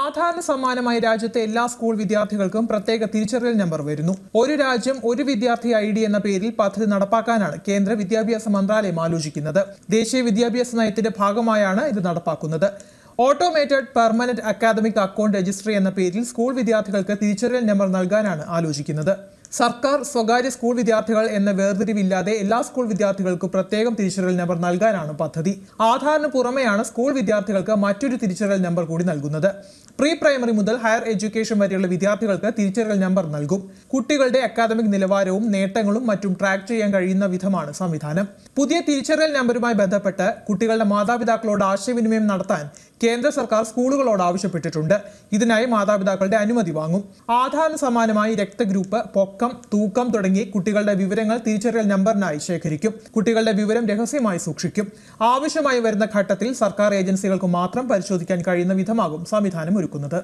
ആധാറിന് സമാനമായി രാജ്യത്തെ എല്ലാ സ്കൂൾ വിദ്യാർത്ഥികൾക്കും പ്രത്യേക തിരിച്ചറിയൽ നമ്പർ വരുന്നു ഒരു രാജ്യം ഒരു വിദ്യാർത്ഥി ഐ ഡി എന്ന പേരിൽ പദ്ധതി നടപ്പാക്കാനാണ് കേന്ദ്ര വിദ്യാഭ്യാസ മന്ത്രാലയം ആലോചിക്കുന്നത് ദേശീയ വിദ്യാഭ്യാസ നയത്തിന്റെ ഭാഗമായാണ് ഇത് നടപ്പാക്കുന്നത് automated permanent academic account registry എന്ന പേരിൽ സ്കൂൾ വിദ്യാർത്ഥികൾക്ക് തിരിച്ചറിയൽ നമ്പർ നൽകാനാണ് ആലോചിക്കുന്നത് സർക്കാർ സ്വകാര്യ സ്കൂൾ വിദ്യാർത്ഥികൾ എന്ന വേർതിരിവില്ലാതെ എല്ലാ സ്കൂൾ വിദ്യാർത്ഥികൾക്കും പ്രത്യേകം തിരിച്ചറിയൽ നമ്പർ നൽകാനാണ് പദ്ധതി ആധാറിന് പുറമെയാണ് സ്കൂൾ വിദ്യാർത്ഥികൾക്ക് മറ്റൊരു തിരിച്ചറിയൽ നമ്പർ കൂടി നൽകുന്നത് പ്രീ പ്രൈമറി മുതൽ ഹയർ എഡ്യൂക്കേഷൻ വരെയുള്ള വിദ്യാർത്ഥികൾക്ക് തിരിച്ചറിയൽ നമ്പർ നൽകും കുട്ടികളുടെ അക്കാദമിക് നിലവാരവും നേട്ടങ്ങളും മറ്റും ട്രാക്ക് ചെയ്യാൻ കഴിയുന്ന വിധമാണ് സംവിധാനം പുതിയ തിരിച്ചറിയൽ നമ്പറുമായി ബന്ധപ്പെട്ട് കുട്ടികളുടെ മാതാപിതാക്കളോട് ആശയവിനിമയം നടത്താൻ കേന്ദ്ര സർക്കാർ സ്കൂളുകളോട് ആവശ്യപ്പെട്ടിട്ടുണ്ട് ഇതിനായി മാതാപിതാക്കളുടെ അനുമതി വാങ്ങും ആധാറിന് സമാനമായി രക്തഗ്രൂപ്പ് പോക്കറ്റ് പൊക്കം തൂക്കം തുടങ്ങി കുട്ടികളുടെ വിവരങ്ങൾ തിരിച്ചറിയൽ നമ്പറിനായി ശേഖരിക്കും കുട്ടികളുടെ വിവരം രഹസ്യമായി സൂക്ഷിക്കും ആവശ്യമായി വരുന്ന ഘട്ടത്തിൽ സർക്കാർ ഏജൻസികൾക്ക് മാത്രം പരിശോധിക്കാൻ കഴിയുന്ന വിധമാകും സംവിധാനം ഒരുക്കുന്നത്